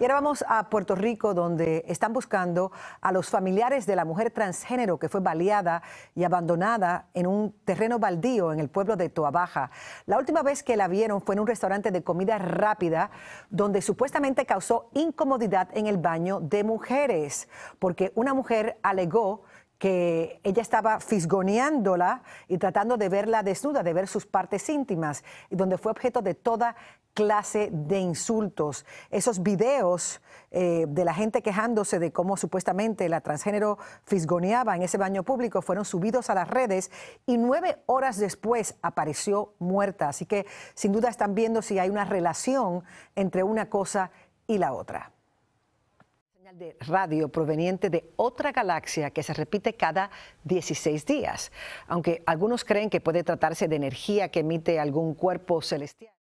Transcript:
Y ahora vamos a Puerto Rico, donde están buscando a los familiares de la mujer transgénero que fue baleada y abandonada en un terreno baldío en el pueblo de Toabaja. La última vez que la vieron fue en un restaurante de comida rápida, donde supuestamente causó incomodidad en el baño de mujeres, porque una mujer alegó que ella estaba fisgoneándola y tratando de verla desnuda, de ver sus partes íntimas, y donde fue objeto de toda clase de insultos. Esos videos eh, de la gente quejándose de cómo supuestamente la transgénero fisgoneaba en ese baño público fueron subidos a las redes y nueve horas después apareció muerta. Así que sin duda están viendo si hay una relación entre una cosa y la otra de radio proveniente de otra galaxia que se repite cada 16 días, aunque algunos creen que puede tratarse de energía que emite algún cuerpo celestial.